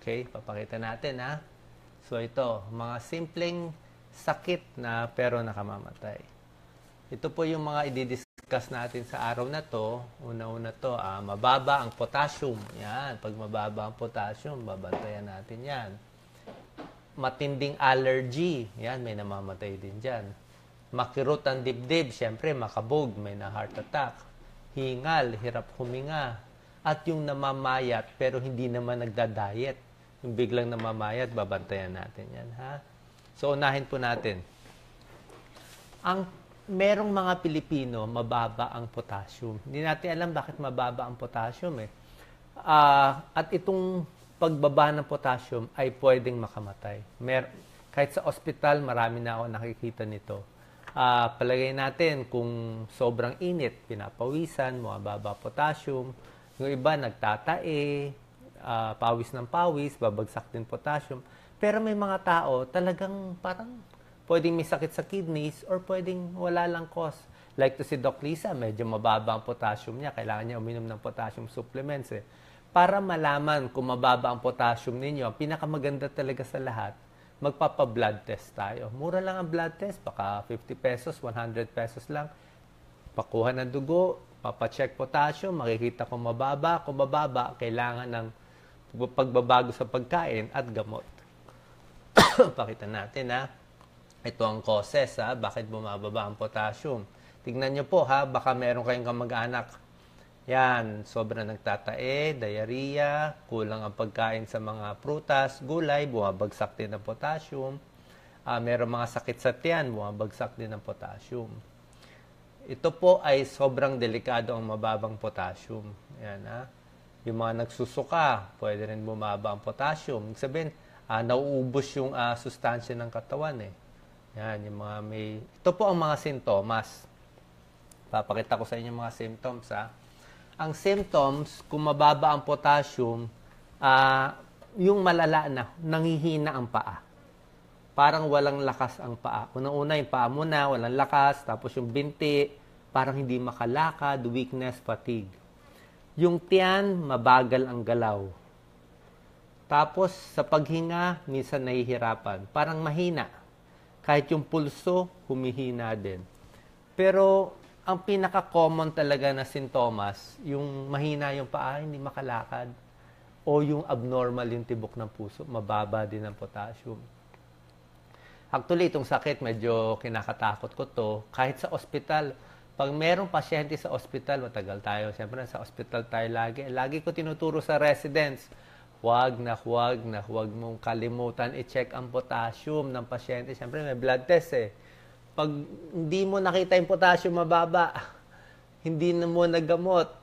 Okay, papakita natin ha. So ito, mga simpleng sakit na pero nakamamatay. Ito po yung mga i-discuss natin sa araw na to. Una-una to, ah, mababa ang potassium. Yan, pag mababa ang potassium, babantayan natin yan. Matinding allergy. Yan, may namamatay din dyan. Makirot ang dibdib, syempre makabog, may na heart attack. Hingal, hirap huminga, at yung namamayat pero hindi naman nagda-diet. Yung biglang namamayat, babantayan natin yan, ha? So, unahin po natin. Ang merong mga Pilipino, mababa ang potassium. Hindi natin alam bakit mababa ang potassium, eh. Uh, at itong pagbaba ng potassium ay pwedeng makamatay. Mer kahit sa ospital, marami na ako nakikita nito. Uh, palagay natin kung sobrang init, pinapawisan, mababa potassium, yung iba nagtatae, uh, pawis ng pawis, babagsak din potassium. Pero may mga tao talagang parang pwedeng may sakit sa kidneys or pwedeng wala lang cause. Like to si Doc Lisa, medyo mababa ang potassium niya. Kailangan niya uminom ng potassium supplements eh. Para malaman kung mababa ang potassium ninyo, pinakamaganda talaga sa lahat, magpapa-blood test tayo. Mura lang ang blood test, baka 50 pesos, 100 pesos lang. Pakuha ng dugo, Papacheck potassium, makikita kung mababa. Kung mababa, kailangan ng pagbabago sa pagkain at gamot. Pakita natin ha. Ito ang causes ha, bakit bumababa ang potassium. Tignan nyo po ha, baka meron kayong kamag-anak. Yan, sobrang nagtatae, diarrhea, kulang ang pagkain sa mga prutas, gulay, bumabagsak din ang potassium. Uh, meron mga sakit sa tiyan, bumabagsak din ang potassium ito po ay sobrang delikado ang mababang potassium. Ayan, ha? Yung mga nagsusuka, pwede rin bumaba ang potassium. Ibig sabihin, ah, nauubos yung ah, sustansya ng katawan eh. Yan, yung mga may... Ito po ang mga sintomas. Papakita ko sa inyo mga symptoms ha. Ang symptoms, kung mababa ang potassium, ah, yung malala na, nangihina ang paa parang walang lakas ang paa. Unang-una yung paa mo na, walang lakas, tapos yung binti, parang hindi makalakad, weakness, fatigue. Yung tiyan, mabagal ang galaw. Tapos sa paghinga, minsan nahihirapan. Parang mahina. Kahit yung pulso, humihina din. Pero ang pinaka-common talaga na sintomas, yung mahina yung paa, hindi makalakad, o yung abnormal yung tibok ng puso, mababa din ang potassium. Actually, itong sakit, medyo kinakatakot ko to. Kahit sa ospital, pag merong pasyente sa ospital, matagal tayo. Siyempre, sa ospital tayo lagi. Lagi ko tinuturo sa residents, huwag na huwag na huwag mong kalimutan i-check ang potassium ng pasyente. Siyempre, may blood test eh. Pag hindi mo nakita yung potassium mababa, hindi na mo nagamot,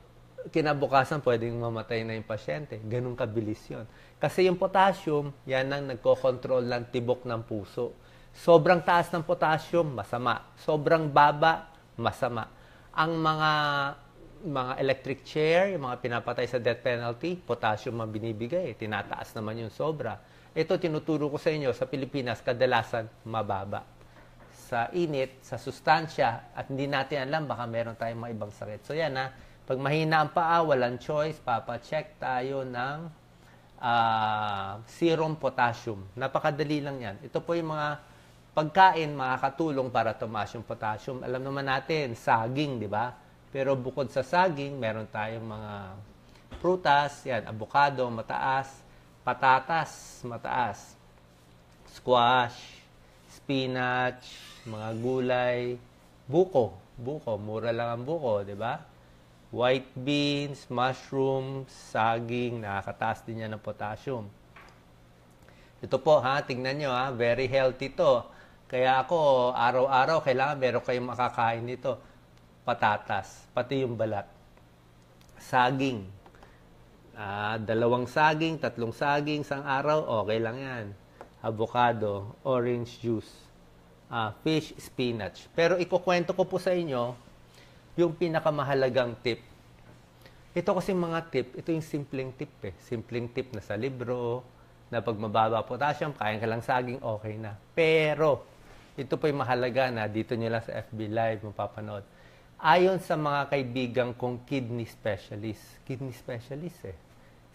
kinabukasan pwedeng mamatay na yung pasyente. Ganun kabilis yun. Kasi yung potassium, yan ang nagko-control ng tibok ng puso. Sobrang taas ng potassium, masama. Sobrang baba, masama. Ang mga mga electric chair, yung mga pinapatay sa death penalty, potassium ang binibigay. Tinataas naman yung sobra. Ito, tinuturo ko sa inyo, sa Pilipinas, kadalasan mababa. Sa init, sa sustansya, at hindi natin alam, baka meron tayong mga ibang sakit. So yan ha, pag mahina ang paa, walang choice, papacheck tayo ng uh, ah, serum potassium. Napakadali lang yan. Ito po yung mga Pagkain, makakatulong para tumaas yung potassium. Alam naman natin, saging, di ba? Pero bukod sa saging, meron tayong mga prutas, yan, avocado, mataas, patatas, mataas, squash, spinach, mga gulay, buko, buko, mura lang ang buko, di ba? White beans, mushroom, saging, nakakataas din yan ng potassium. Ito po ha, tingnan nyo ha, very healthy to. Kaya ako, araw-araw, kailangan meron kayong makakain nito. Patatas, pati yung balat. Saging. Ah, dalawang saging, tatlong saging, isang araw, okay lang yan. Avocado, orange juice, ah, fish, spinach. Pero ikukwento ko po sa inyo yung pinakamahalagang tip. Ito kasi mga tip, ito yung simpleng tip eh. Simpleng tip na sa libro, na pag mababa potassium, kaya ka lang saging, okay na. Pero, ito po'y mahalaga na dito nyo lang sa FB Live mapapanood. Ayon sa mga kaibigan kong kidney specialist, kidney specialist eh,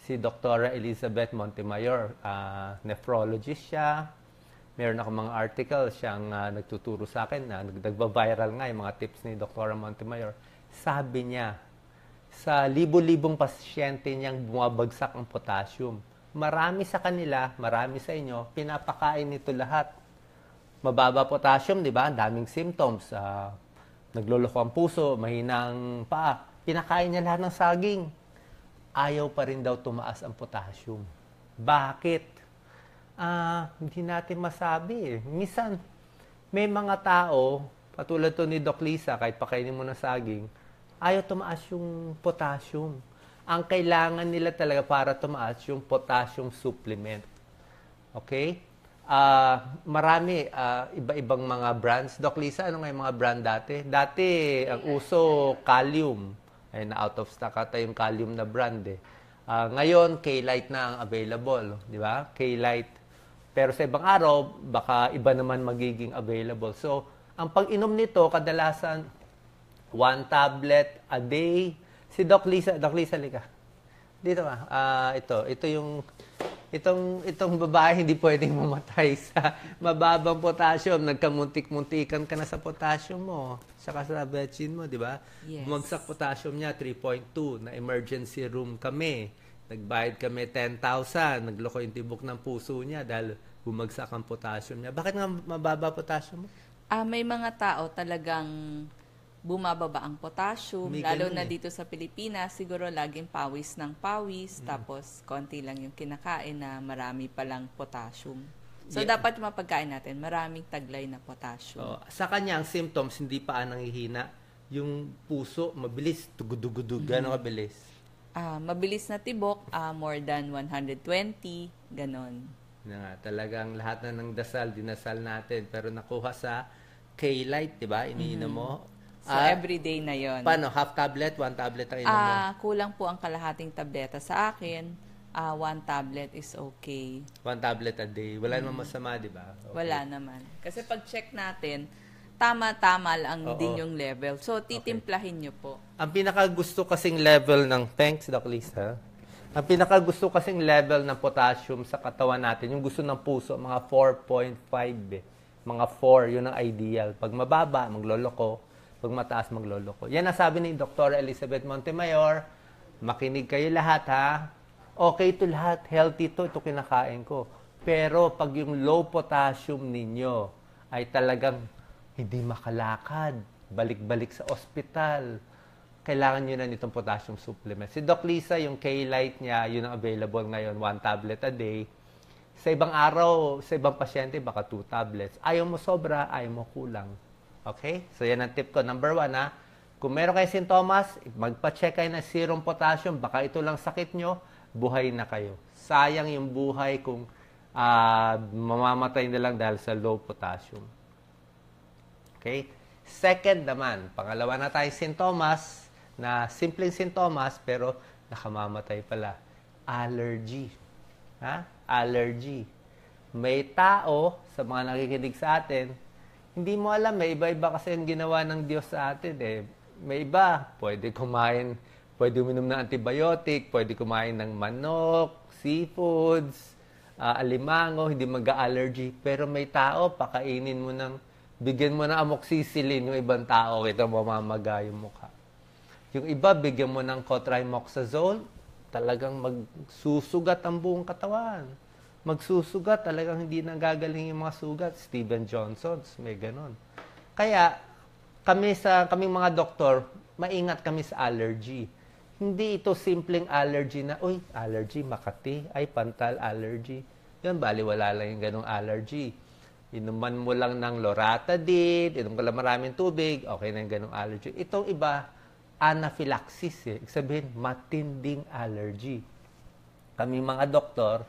si Dr. Elizabeth Montemayor, uh, nephrologist siya, meron ako mga article siyang uh, ah, nagtuturo sa akin na nagba-viral nga yung mga tips ni Dr. Montemayor. Sabi niya, sa libo-libong pasyente niyang bumabagsak ang potassium, marami sa kanila, marami sa inyo, pinapakain nito lahat mababa potassium, di ba? Ang daming symptoms. Uh, ah, nagloloko ang puso, mahinang ang paa. Pinakain niya lahat ng saging. Ayaw pa rin daw tumaas ang potassium. Bakit? Ah, uh, hindi natin masabi eh. Minsan, may mga tao, patulad to ni Doc Lisa, kahit pakainin mo ng saging, ayaw tumaas yung potassium. Ang kailangan nila talaga para tumaas yung potassium supplement. Okay? uh, marami, uh, iba-ibang mga brands. Doc Lisa, ano nga yung mga brand dati? Dati, ang uso, Kalium. Ay, na out of stock ata yung Kalium na brand eh. Uh, ngayon, K-Lite na ang available, di ba? K-Lite. Pero sa ibang araw, baka iba naman magiging available. So, ang pag-inom nito, kadalasan, one tablet a day. Si Doc Lisa, Doc Lisa, lika. Dito ma, uh, ah, ito, ito yung itong itong babae hindi pwedeng mamatay sa mababang potassium. Nagkamuntik-muntikan ka na sa potassium mo, saka sa betchin mo, di ba? Yes. Bumagsak potassium niya, 3.2. Na emergency room kami. Nagbayad kami 10,000. Nagloko yung tibok ng puso niya dahil bumagsak ang potassium niya. Bakit nga mababa potassium mo? Uh, may mga tao talagang bumababa ang potassium, May lalo na eh. dito sa Pilipinas, siguro laging pawis ng pawis, mm. tapos konti lang yung kinakain na marami palang potassium. So, yeah. dapat mapagkain natin, maraming taglay na potassium. Oh, sa kanya, ang symptoms, hindi pa nanghihina. Yung puso, mabilis, tugudugudug, mm-hmm. gano'ng kabilis? Uh, mabilis na tibok, uh, more than 120, ganon. Na nga, talagang lahat na ng dasal, dinasal natin, pero nakuha sa K-Light, di ba? Iniinom mm mo, So, ah, everyday na yon. Paano? Half tablet? One tablet ang inom mo? Ah, kulang po ang kalahating tableta sa akin. Ah, one tablet is okay. One tablet a day. Wala namang masama, di ba? Okay. Wala naman. Kasi pag-check natin, tama-tama lang Oo. din yung level. So, titimplahin nyo po. Ang pinaka gusto kasing level ng... Thanks, Doc Lisa. Ang pinaka gusto kasing level ng potassium sa katawan natin, yung gusto ng puso, mga 4.5. Eh. Mga 4, yun ang ideal. Pag mababa, magloloko. Pag mataas, magloloko. Yan ang sabi ni Dr. Elizabeth Montemayor. Makinig kayo lahat, ha? Okay to lahat. Healthy to. Ito kinakain ko. Pero pag yung low potassium ninyo ay talagang hindi makalakad, balik-balik sa ospital, kailangan nyo na nitong potassium supplement. Si Doc Lisa, yung k light niya, yun ang available ngayon, one tablet a day. Sa ibang araw, sa ibang pasyente, baka two tablets. Ayaw mo sobra, ayaw mo kulang Okay? So, yan ang tip ko. Number one, ha? Kung meron kayo sintomas, magpa-check kayo ng serum potassium. Baka ito lang sakit nyo, buhay na kayo. Sayang yung buhay kung uh, mamamatay na lang dahil sa low potassium. Okay? Second naman, pangalawa na tayo sintomas na simpleng sintomas pero nakamamatay pala. Allergy. Ha? Allergy. May tao sa mga nakikinig sa atin hindi mo alam, may iba-iba kasi ang ginawa ng Diyos sa atin. Eh, may iba, pwede kumain, pwede uminom ng antibiotic, pwede kumain ng manok, seafoods, uh, alimango, hindi mag-allergy. Pero may tao, pakainin mo ng, bigyan mo ng amoxicillin yung ibang tao, kita mamamaga yung mukha. Yung iba, bigyan mo ng cotrimoxazole, talagang magsusugat ang buong katawan magsusugat, talagang hindi nagagaling yung mga sugat. Steven Johnson's, may ganon. Kaya, kami sa, kaming mga doktor, maingat kami sa allergy. Hindi ito simpleng allergy na, uy, allergy, Makati, ay, pantal, allergy. Yan, baliwala lang yung ganong allergy. Inuman mo lang ng loratadine, inom ka lang maraming tubig, okay na yung ganong allergy. Itong iba, anaphylaxis. Eh. sabihin, matinding allergy. Kami mga doktor,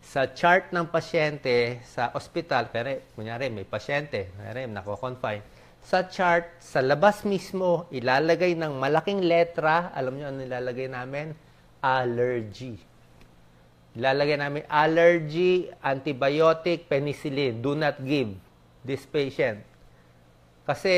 sa chart ng pasyente sa ospital, pero kunyari may pasyente, kunyari nako-confine, sa chart, sa labas mismo, ilalagay ng malaking letra, alam nyo ano ilalagay namin? Allergy. Ilalagay namin allergy, antibiotic, penicillin, do not give this patient. Kasi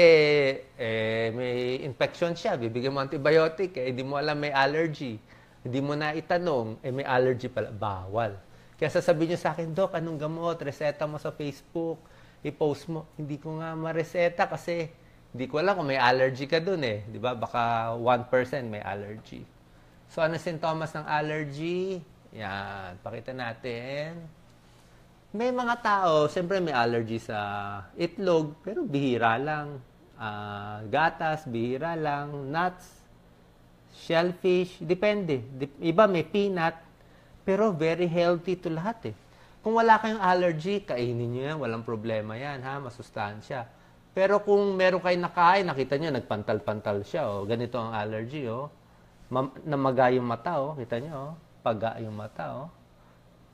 eh, may infection siya, bibigyan mo antibiotic, eh, hindi mo alam may allergy. Hindi mo na itanong, eh may allergy pala, bawal. Kaya sasabihin niyo sa akin, Doc, anong gamot? Reseta mo sa Facebook. I-post mo. Hindi ko nga mareseta kasi hindi ko alam kung may allergy ka dun eh. Di ba? Baka 1% may allergy. So, ano sintomas ng allergy? Yan. Pakita natin. May mga tao, siyempre may allergy sa itlog, pero bihira lang. Uh, gatas, bihira lang. Nuts, shellfish, depende. Iba may peanut, pero very healthy to lahat eh. Kung wala kayong allergy, kainin nyo yan. Walang problema yan ha. Masustansya. Pero kung meron kayong nakain, nakita nyo, nagpantal-pantal siya. Oh. Ganito ang allergy. Oh. Ma- namaga yung mata. Oh. Kita nyo. Oh. Paga yung mata. Oh.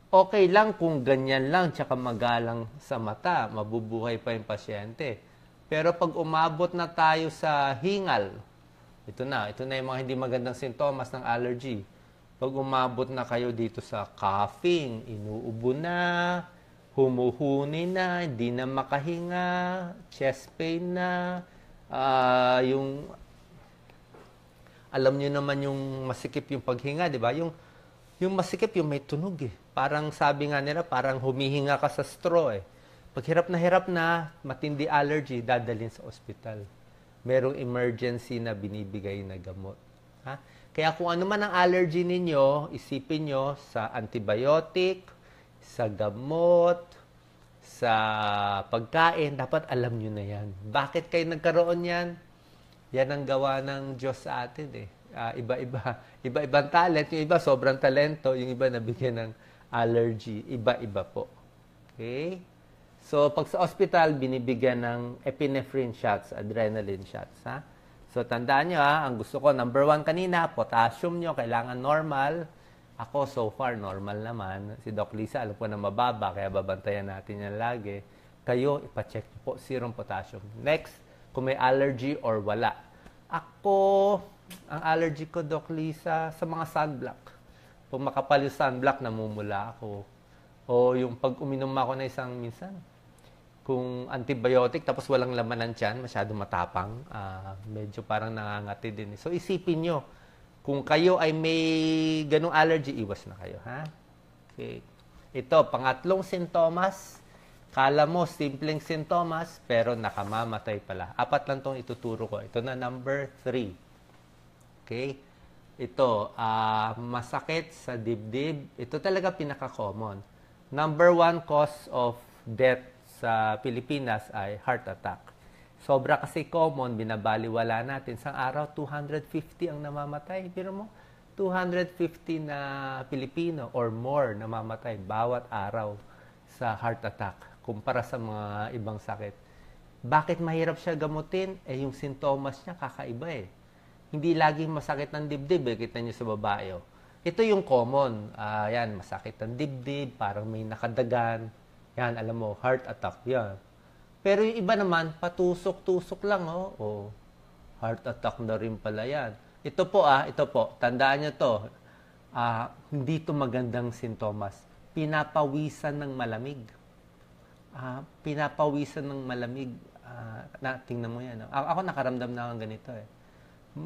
Okay lang kung ganyan lang tsaka magalang sa mata. Mabubuhay pa yung pasyente. Pero pag umabot na tayo sa hingal, ito na, ito na yung mga hindi magandang sintomas ng allergy pag umabot na kayo dito sa coughing, inuubo na, humuhuni na, hindi na makahinga, chest pain na, uh, yung alam niyo naman yung masikip yung paghinga, di ba? Yung yung masikip yung may tunog eh. Parang sabi nga nila, parang humihinga ka sa straw eh. Pag hirap na hirap na, matindi allergy, dadalhin sa ospital. Merong emergency na binibigay na gamot. Ha? Kaya kung ano man ang allergy ninyo, isipin nyo sa antibiotic, sa gamot, sa pagkain, dapat alam nyo na yan. Bakit kayo nagkaroon yan? Yan ang gawa ng Diyos sa atin eh. Uh, iba-iba. Iba-ibang talent. Yung iba sobrang talento. Yung iba nabigyan ng allergy. Iba-iba po. Okay? So, pag sa ospital, binibigyan ng epinephrine shots, adrenaline shots. Ha? So, tandaan nyo ha, ang gusto ko, number one kanina, potassium nyo, kailangan normal. Ako, so far, normal naman. Si Doc Lisa, alam po na mababa, kaya babantayan natin yan lagi. Kayo, ipacheck nyo po, serum potassium. Next, kung may allergy or wala. Ako, ang allergy ko, Doc Lisa, sa mga sunblock. Pag makapal yung sunblock, namumula ako. O yung pag uminom ako na isang minsan, kung antibiotic tapos walang laman ng tiyan, masyado matapang, uh, medyo parang nangangati din. So isipin nyo, kung kayo ay may ganong allergy, iwas na kayo. Ha? Okay. Ito, pangatlong sintomas, kala mo simpleng sintomas, pero nakamamatay pala. Apat lang tong ituturo ko. Ito na number three. Okay? Ito, uh, masakit sa dibdib. Ito talaga pinaka-common. Number one cause of death sa Pilipinas ay heart attack. Sobra kasi common, binabaliwala natin. Sa araw, 250 ang namamatay. Pero mo, 250 na Pilipino or more namamatay bawat araw sa heart attack kumpara sa mga ibang sakit. Bakit mahirap siya gamutin? Eh, yung sintomas niya kakaiba eh. Hindi laging masakit ng dibdib eh. Kita niyo sa babae oh. Ito yung common. Uh, yan, masakit ang dibdib, parang may nakadagan, yan, alam mo, heart attack yan. Pero yung iba naman, patusok-tusok lang, oh. oh. Heart attack na rin pala yan. Ito po ah, ito po, tandaan nyo to. Ah, hindi to magandang sintomas. Pinapawisan ng malamig. Ah, pinapawisan ng malamig. Ah, na, tingnan mo yan. Ah. Ako nakaramdam na ng ganito eh.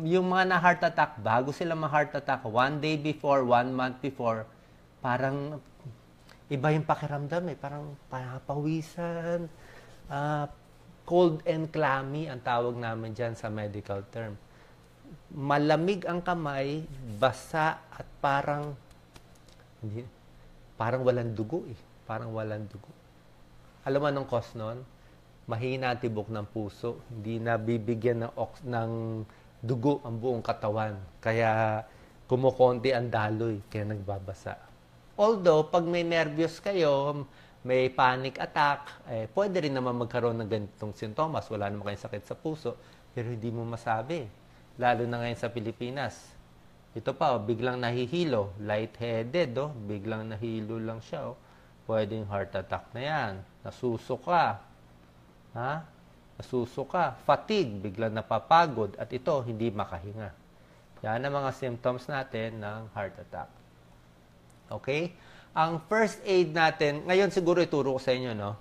Yung mga na heart attack, bago sila ma heart attack, one day before, one month before, parang iba yung pakiramdam eh. Parang papawisan, uh, cold and clammy ang tawag namin dyan sa medical term. Malamig ang kamay, basa at parang hindi, parang walang dugo eh. Parang walang dugo. Alam mo anong cause noon? Mahina ang tibok ng puso. Hindi nabibigyan ng, ox- ng dugo ang buong katawan. Kaya kumukonti ang daloy, kaya nagbabasa. Although, pag may nervous kayo, may panic attack, eh, pwede rin naman magkaroon ng ganitong sintomas. Wala naman kayong sakit sa puso, pero hindi mo masabi. Lalo na ngayon sa Pilipinas. Ito pa, oh, biglang nahihilo, lightheaded, oh, biglang nahilo lang siya. Oh. Pwedeng heart attack na yan. Nasuso ka. Ha? Nasuso ka. Fatigue, biglang napapagod. At ito, hindi makahinga. Yan ang mga symptoms natin ng heart attack. Okay? Ang first aid natin, ngayon siguro ituro ko sa inyo, no?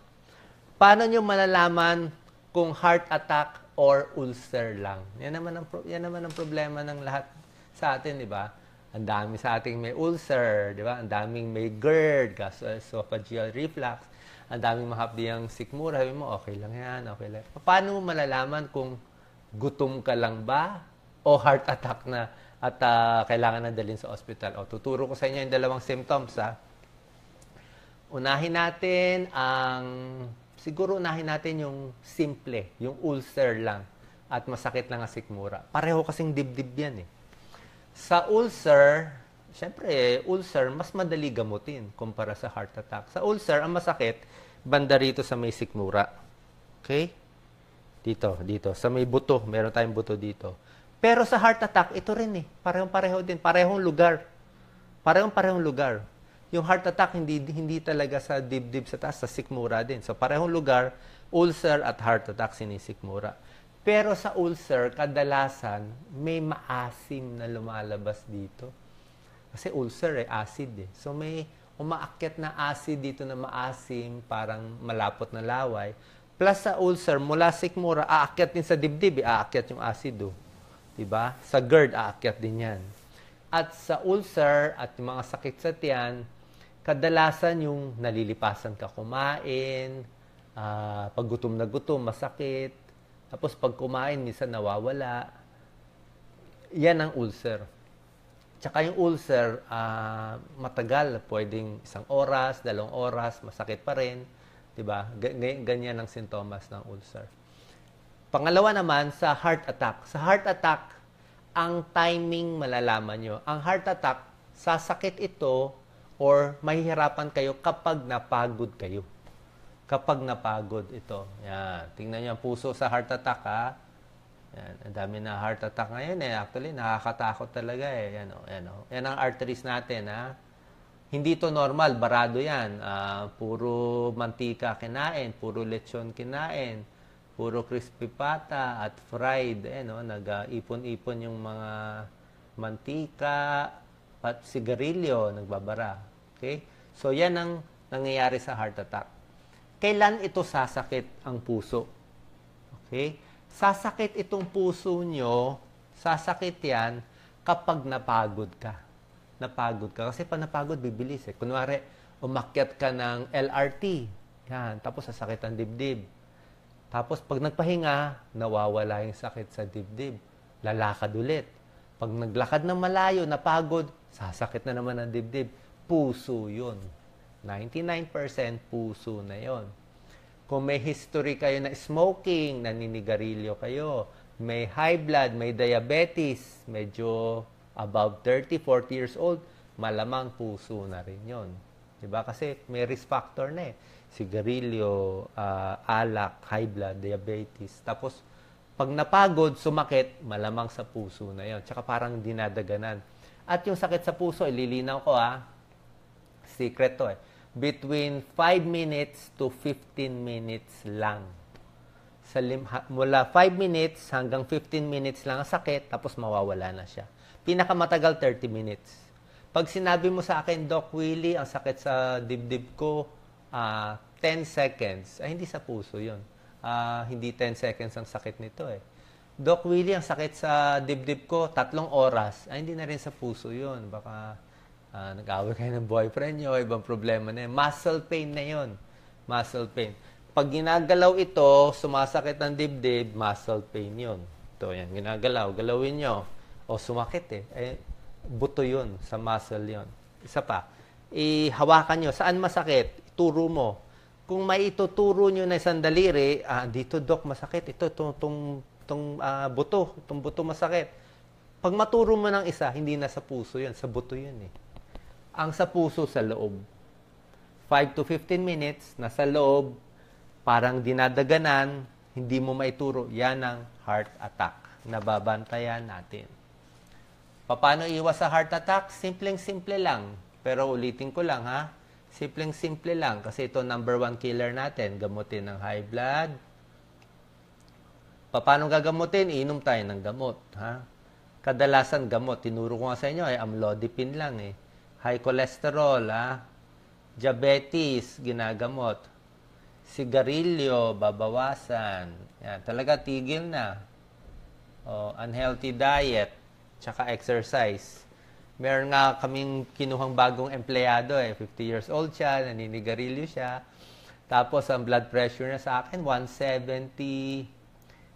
Paano nyo malalaman kung heart attack or ulcer lang? Yan naman ang, yan naman ang problema ng lahat sa atin, di ba? Ang dami sa ating may ulcer, di ba? Ang daming may GERD, gastroesophageal reflux. Ang daming mahapdi ang sikmura. Sabi mo, okay lang yan, okay lang. Paano mo malalaman kung gutom ka lang ba o heart attack na at uh, kailangan ng dalhin sa ospital. O, tuturo ko sa inyo yung dalawang symptoms. Ha? Ah. Unahin natin ang, siguro unahin natin yung simple, yung ulcer lang at masakit lang ang sikmura. Pareho kasing dibdib yan eh. Sa ulcer, syempre, ulcer, mas madali gamutin kumpara sa heart attack. Sa ulcer, ang masakit, banda rito sa may sikmura. Okay? Dito, dito. Sa may buto, meron tayong buto dito. Pero sa heart attack, ito rin eh. Parehong-pareho din. Parehong lugar. Parehong-parehong lugar. Yung heart attack, hindi, hindi talaga sa dibdib sa taas, sa sikmura din. So parehong lugar, ulcer at heart attack, sinisikmura. Pero sa ulcer, kadalasan, may maasim na lumalabas dito. Kasi ulcer eh, acid eh. So may umaakyat na acid dito na maasim, parang malapot na laway. Plus sa ulcer, mula sikmura, aakyat din sa dibdib, eh. aakyat yung acid oh. Diba? Sa GERD, aakyat din yan. At sa ulcer at yung mga sakit sa tiyan, kadalasan yung nalilipasan ka kumain, uh, pag gutom na gutom, masakit. Tapos pag kumain, minsan nawawala. Yan ang ulcer. Tsaka yung ulcer, uh, matagal, pwedeng isang oras, dalawang oras, masakit pa rin. 'di ba? Ganyan ang sintomas ng ulcer. Pangalawa naman, sa heart attack. Sa heart attack, ang timing malalaman nyo. Ang heart attack, sasakit ito or mahihirapan kayo kapag napagod kayo. Kapag napagod ito. Yan. Tingnan nyo ang puso sa heart attack, ha? Yan. Ang dami na heart attack ngayon, eh. Actually, nakakatakot talaga, eh. Yan, oh, yan, oh. yan ang arteries natin, ha? Hindi to normal, barado yan. Uh, puro mantika kinain, puro lechon kinain puro crispy pata at fried. Eh, no? Nag-ipon-ipon yung mga mantika, at sigarilyo, nagbabara. Okay? So, yan ang nangyayari sa heart attack. Kailan ito sasakit ang puso? Okay? Sasakit itong puso nyo, sasakit yan kapag napagod ka. Napagod ka. Kasi pa napagod, bibilis eh. Kunwari, umakyat ka ng LRT. Yan. Tapos sasakit ang dibdib tapos pag nagpahinga, nawawala yung sakit sa dibdib. Lalakad ulit. Pag naglakad ng malayo, napagod, sasakit na naman ang dibdib. Puso yun. 99% puso na yon. Kung may history kayo na smoking, naninigarilyo kayo, may high blood, may diabetes, medyo above 30, 40 years old, malamang puso na rin yon. Diba? Kasi may risk factor na eh sigarilyo, uh, alak, high blood, diabetes. Tapos, pag napagod, sumakit, malamang sa puso na yon. Tsaka parang dinadaganan. At yung sakit sa puso, ililinaw eh, ko ha. Ah. secret to eh. Between 5 minutes to 15 minutes lang. Sa lim- mula 5 minutes hanggang 15 minutes lang ang sakit, tapos mawawala na siya. Pinakamatagal, 30 minutes. Pag sinabi mo sa akin, Doc Willie, ang sakit sa dibdib ko, uh, ah, 10 seconds, ay hindi sa puso yun. Uh, hindi 10 seconds ang sakit nito eh. Doc Willie, ang sakit sa dibdib ko, tatlong oras. Ay, hindi na rin sa puso yun. Baka uh, nag-away kayo ng boyfriend nyo, ibang problema na yun. Muscle pain na yun. Muscle pain. Pag ginagalaw ito, sumasakit ang dibdib, muscle pain yun. Ito yan, ginagalaw. Galawin nyo. O sumakit eh. eh buto yun, sa muscle yun. Isa pa, ihawakan nyo. Saan masakit? ituturo mo. Kung maituturo nyo na isang daliri, ah, dito dok, masakit. Ito, tong, tong, itong uh, buto, tong buto masakit. Pag maturo mo ng isa, hindi na sa puso yun, sa buto yun eh. Ang sa puso, sa loob. 5 to 15 minutes, nasa loob, parang dinadaganan, hindi mo maituro. Yan ang heart attack. Nababantayan natin. Paano iwas sa heart attack? Simpleng-simple lang. Pero ulitin ko lang ha. Simpleng-simple lang kasi ito number one killer natin. Gamutin ng high blood. Paano gagamutin? Inom tayo ng gamot. Ha? Kadalasan gamot, tinuro ko nga sa inyo, ay eh, amlodipine lang eh. High cholesterol, ha? diabetes, ginagamot. Sigarilyo, babawasan. Yan, talaga tigil na. oh unhealthy diet, tsaka exercise Meron nga kaming kinuhang bagong empleyado eh. 50 years old siya, naninigarilyo siya. Tapos ang blood pressure niya sa akin, 170.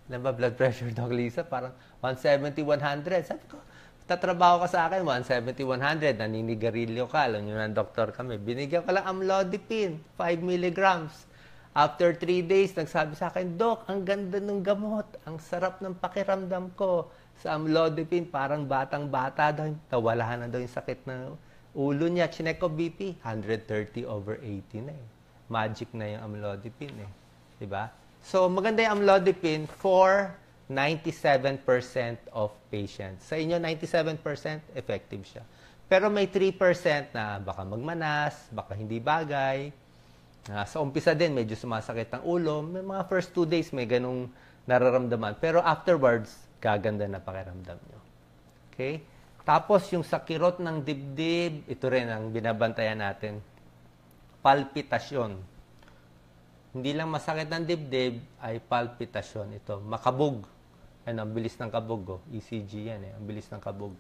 Alam ba, blood pressure, Dog Lisa? Parang 170, 100. Sabi ko, tatrabaho ka sa akin, 170, 100. Naninigarilyo ka. Alam niyo na, doktor kami. Binigyan ko lang amlodipine, 5 milligrams. After 3 days, nagsabi sa akin, Doc, ang ganda ng gamot. Ang sarap ng pakiramdam ko sa amlodipine, parang batang-bata daw, nawalahan na daw yung sakit na ulo niya. Chinek ko BP, 130 over 80 na eh. Magic na yung amlodipine eh. Diba? So, maganda yung amlodipine for 97% of patients. Sa inyo, 97% effective siya. Pero may 3% na baka magmanas, baka hindi bagay. Uh, sa umpisa din, medyo sumasakit ang ulo. May mga first two days may ganong nararamdaman. Pero afterwards, gaganda na pakiramdam nyo. Okay? Tapos yung sa ng dibdib, ito rin ang binabantayan natin. Palpitasyon. Hindi lang masakit ng dibdib, ay palpitasyon. Ito, makabog. Ano, ang bilis ng kabog. Oh. ECG yan eh, ang bilis ng kabog.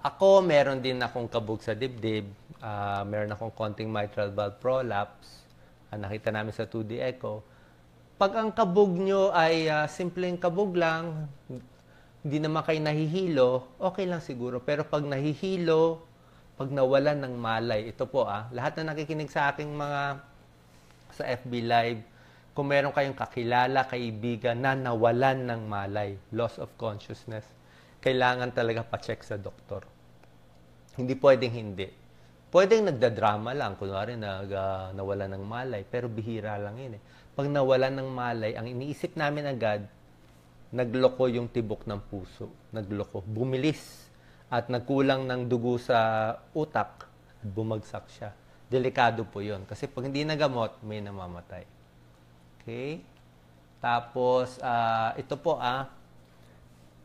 Ako, meron din akong kabog sa dibdib. Uh, meron akong konting mitral valve prolapse. Ang ah, nakita namin sa 2D echo pag ang kabog nyo ay uh, simpleng kabog lang, hindi naman kayo nahihilo, okay lang siguro. Pero pag nahihilo, pag nawalan ng malay, ito po ah, lahat na nakikinig sa aking mga sa FB Live, kung meron kayong kakilala, kaibigan na nawalan ng malay, loss of consciousness, kailangan talaga pa-check sa doktor. Hindi pwedeng hindi. Pwedeng nagdadrama lang, kunwari nag, uh, nawalan ng malay, pero bihira lang yun eh pag nawalan ng malay, ang iniisip namin agad, nagloko yung tibok ng puso. Nagloko. Bumilis. At nagkulang ng dugo sa utak, bumagsak siya. Delikado po yon Kasi pag hindi nagamot, may namamatay. Okay? Tapos, uh, ito po ah,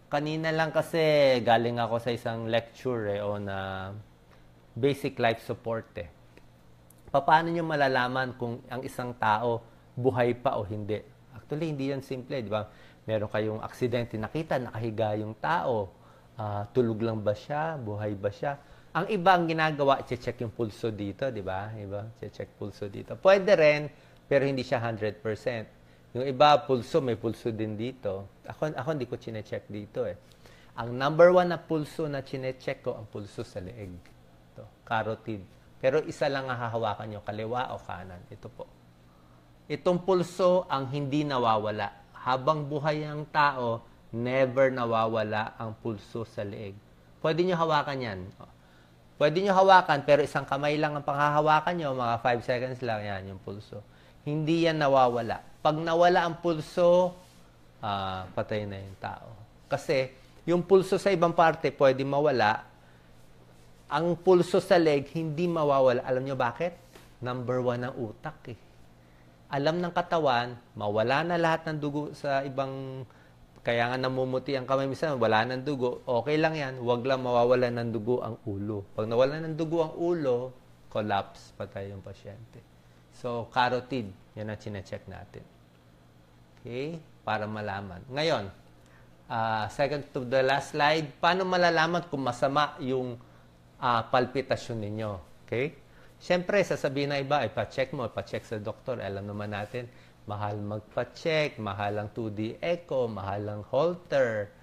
kanina lang kasi galing ako sa isang lecture eh, on uh, basic life support eh. Paano nyo malalaman kung ang isang tao buhay pa o hindi. Actually, hindi yan simple, di ba? Meron kayong aksidente nakita, nakahiga yung tao. Uh, tulog lang ba siya? Buhay ba siya? Ang iba ang ginagawa, check yung pulso dito, di ba? Iba, check pulso dito. Pwede rin, pero hindi siya 100%. Yung iba, pulso, may pulso din dito. Ako, ako hindi ko chine-check dito eh. Ang number one na pulso na chine-check ko, ang pulso sa leeg. Ito, carotid. Pero isa lang ang hahawakan nyo, kaliwa o kanan. Ito po. Itong pulso ang hindi nawawala. Habang buhay ang tao, never nawawala ang pulso sa leeg. Pwede nyo hawakan yan. Pwede nyo hawakan, pero isang kamay lang ang panghahawakan nyo, mga 5 seconds lang yan yung pulso. Hindi yan nawawala. Pag nawala ang pulso, uh, patay na yung tao. Kasi yung pulso sa ibang parte pwede mawala. Ang pulso sa leg hindi mawawala. Alam nyo bakit? Number one ang utak eh alam ng katawan, mawala na lahat ng dugo sa ibang kaya nga namumuti ang kamay minsan, wala ng dugo, okay lang yan, wag lang mawawala ng dugo ang ulo. Pag nawala ng dugo ang ulo, collapse, patay yung pasyente. So, carotid, yan ang chinecheck natin. Okay? Para malaman. Ngayon, uh, second to the last slide, paano malalaman kung masama yung uh, palpitasyon ninyo? Okay? Siyempre, sasabihin na iba, ipacheck mo, ipacheck sa doktor. Alam naman natin, mahal magpacheck, mahal ang 2D echo, mahal ang halter.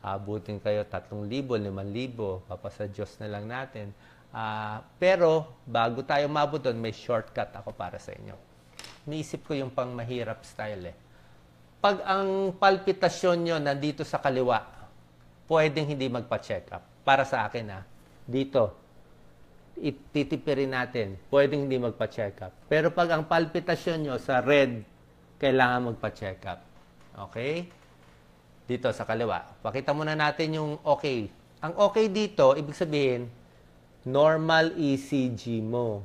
Abutin ah, kayo 3,000, 5,000, papasa Diyos na lang natin. Ah, pero, bago tayo mabot doon, may shortcut ako para sa inyo. Niisip ko yung pang mahirap style eh. Pag ang palpitasyon nyo nandito sa kaliwa, pwedeng hindi magpa-check up. Para sa akin ah, dito, ititipirin natin. Pwedeng hindi magpa-check up. Pero pag ang palpitasyon nyo sa red, kailangan magpa-check up. Okay? Dito sa kaliwa. Pakita muna natin yung okay. Ang okay dito, ibig sabihin, normal ECG mo.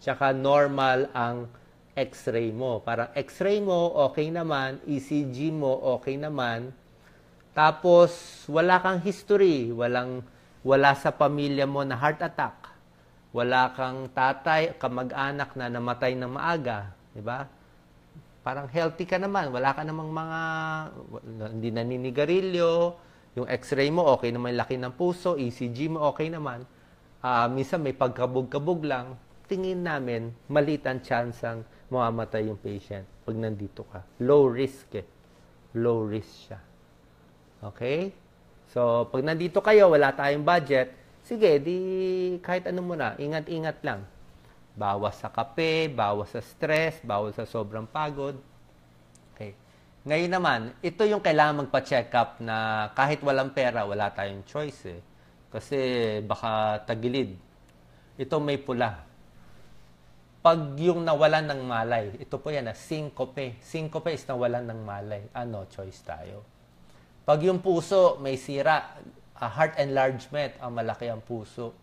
Tsaka normal ang x-ray mo. Parang x-ray mo, okay naman. ECG mo, okay naman. Tapos, wala kang history. Walang, wala sa pamilya mo na heart attack wala kang tatay, kamag-anak na namatay na maaga, di ba? Parang healthy ka naman, wala ka namang mga, hindi naninigarilyo, yung x-ray mo okay naman yung laki ng puso, ECG mo okay naman. Uh, minsan may pagkabog-kabog lang, tingin namin maliit ang chance ang mamamatay yung patient pag nandito ka. Low risk eh. Low risk siya. Okay? So, pag nandito kayo, wala tayong budget, sige, di kahit ano muna, ingat-ingat lang. Bawas sa kape, bawas sa stress, bawas sa sobrang pagod. Okay. Ngayon naman, ito yung kailangan magpa-check up na kahit walang pera, wala tayong choice eh. Kasi baka tagilid. Ito may pula. Pag yung nawalan ng malay, ito po yan na ah, syncope. Syncope is nawalan ng malay. Ano, choice tayo. Pag yung puso may sira, uh, heart enlargement, ang malaki ang puso,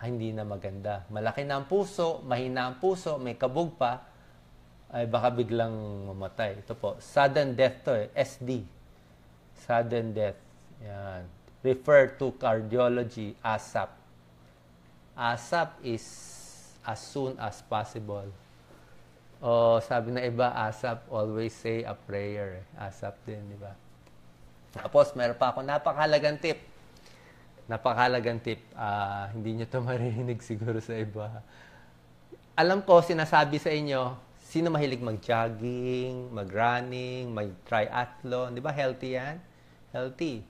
ay, ah, hindi na maganda. Malaki na ang puso, mahina ang puso, may kabog pa, ay baka biglang mamatay. Ito po, sudden death to eh, SD. Sudden death. Yan. Refer to cardiology, ASAP. ASAP is as soon as possible. O sabi na iba, ASAP, always say a prayer. ASAP din, di ba? Tapos, meron pa ako napakahalagang tip napakalagang tip. Uh, hindi nyo to maririnig siguro sa iba. Alam ko, sinasabi sa inyo, sino mahilig mag-jogging, mag-running, mag-triathlon, di ba? Healthy yan? Healthy.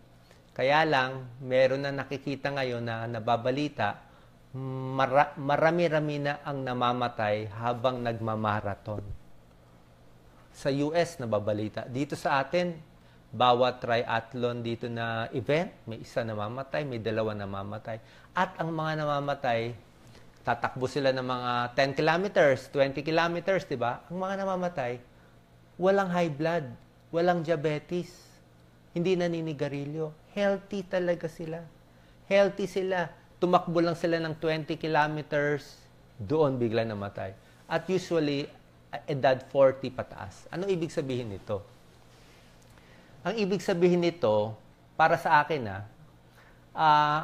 Kaya lang, meron na nakikita ngayon na nababalita, mara- marami-rami na ang namamatay habang nagmamarathon. Sa US, nababalita. Dito sa atin, bawat triathlon dito na event, may isa namamatay, may dalawa namamatay. At ang mga namamatay, tatakbo sila ng mga 10 kilometers, 20 kilometers, di ba? Ang mga namamatay, walang high blood, walang diabetes, hindi naninigarilyo. Healthy talaga sila. Healthy sila. Tumakbo lang sila ng 20 kilometers, doon bigla namatay. At usually, edad 40 pataas. Ano ibig sabihin nito? Ang ibig sabihin nito, para sa akin na, ah, uh,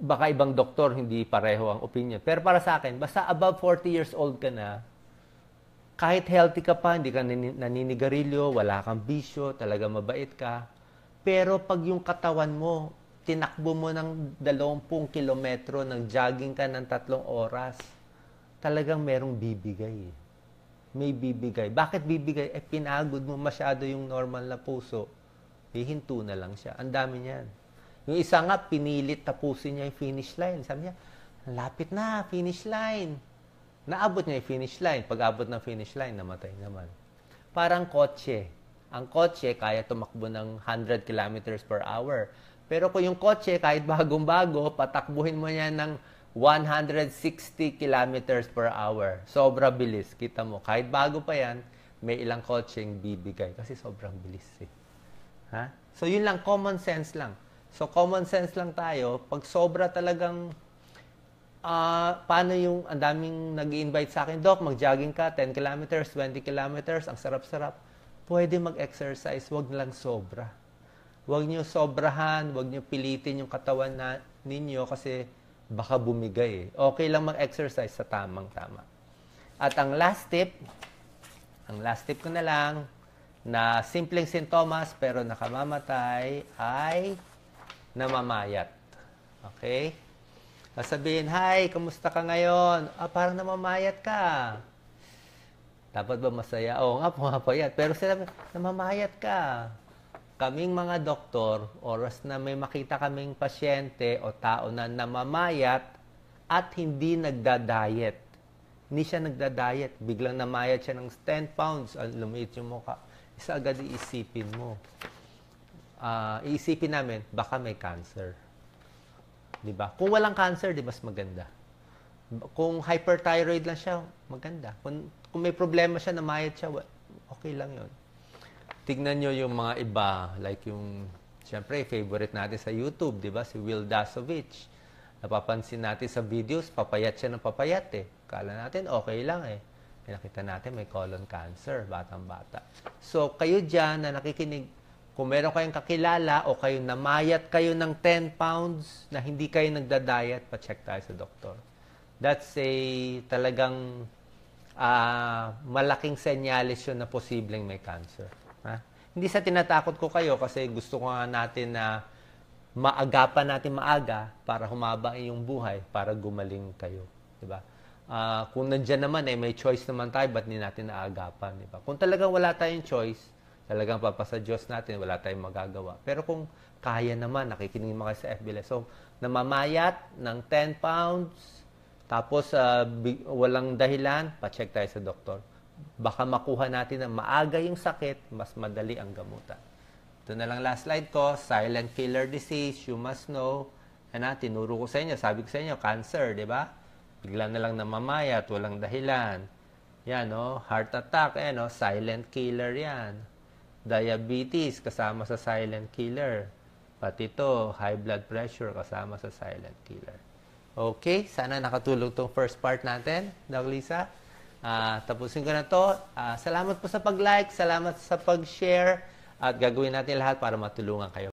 baka ibang doktor, hindi pareho ang opinion. Pero para sa akin, basta above 40 years old ka na, kahit healthy ka pa, hindi ka naninigarilyo, wala kang bisyo, talaga mabait ka. Pero pag yung katawan mo, tinakbo mo ng 20 kilometro, nag-jogging ka ng tatlong oras, talagang merong bibigay. Eh. May bibigay. Bakit bibigay? Eh, pinagod mo masyado yung normal na puso hihinto na lang siya. Ang dami niyan. Yung isa nga, pinilit tapusin niya yung finish line. Sabi niya, lapit na, finish line. Naabot niya yung finish line. Pag abot ng finish line, namatay naman. Parang kotse. Ang kotse, kaya tumakbo ng 100 kilometers per hour. Pero kung yung kotse, kahit bagong-bago, patakbuhin mo niya ng 160 kilometers per hour. Sobra bilis. Kita mo, kahit bago pa yan, may ilang kotseng bibigay. Kasi sobrang bilis eh. Ha? So, yun lang, common sense lang. So, common sense lang tayo. Pag sobra talagang, uh, paano yung, ang daming nag invite sa akin, Doc, mag-jogging ka, 10 kilometers, 20 kilometers, ang sarap-sarap. Pwede mag-exercise, wag lang sobra. Wag nyo sobrahan, wag nyo pilitin yung katawan na, ninyo kasi baka bumigay. Eh. Okay lang mag-exercise sa tamang-tama. At ang last tip, ang last tip ko na lang, na simpleng sintomas pero nakamamatay ay namamayat. Okay? Sabihin, Hi, kamusta ka ngayon? Ah, parang namamayat ka. Dapat ba masaya? Oo nga, pumapayat. Pero sila, namamayat ka. Kaming mga doktor, oras na may makita kaming pasyente o tao na namamayat at hindi nagda-diet. Hindi siya nagda-diet. Biglang namayat siya ng 10 pounds. lumit yung mukha isa agad iisipin mo. Uh, iisipin namin, baka may cancer. 'Di ba? Kung walang cancer, di mas maganda. Kung hyperthyroid lang siya, maganda. Kung, kung may problema siya, namayat siya, okay lang 'yon. Tignan nyo yung mga iba, like yung, siyempre, favorite natin sa YouTube, di ba? Si Will Dasovich. Napapansin natin sa videos, papayat siya ng papayat eh. Kala natin, okay lang eh. Pinakita natin may colon cancer, batang-bata. So, kayo diyan na nakikinig, kung meron kayong kakilala o kayo namayat kayo ng 10 pounds na hindi kayo nagda-diet, pa-check tayo sa doktor. That's a talagang uh, malaking senyales yun na posibleng may cancer. Ha? Hindi sa tinatakot ko kayo kasi gusto ko nga natin na maagapan natin maaga para humaba yung buhay, para gumaling kayo. Diba? uh, kung nandyan naman, eh, may choice naman tayo, ba't hindi natin naagapan? Di ba? Kung talagang wala tayong choice, talagang papasa Diyos natin, wala tayong magagawa. Pero kung kaya naman, nakikinig mo sa FB Live. So, namamayat ng 10 pounds, tapos uh, ah, big, walang dahilan, pa-check tayo sa doktor. Baka makuha natin na maaga yung sakit, mas madali ang gamutan. Ito na lang last slide ko, silent killer disease, you must know. Ano, tinuro ko sa inyo, sabi ko sa inyo, cancer, di ba? bigla na lang at walang dahilan. Yan, no? Oh, heart attack, eh, no? Silent killer yan. Diabetes, kasama sa silent killer. Pati ito, high blood pressure, kasama sa silent killer. Okay, sana nakatulong tong first part natin, Doc Lisa. Uh, ah, tapusin ko na to. Uh, salamat po sa pag-like, salamat sa pag-share, at gagawin natin lahat para matulungan kayo.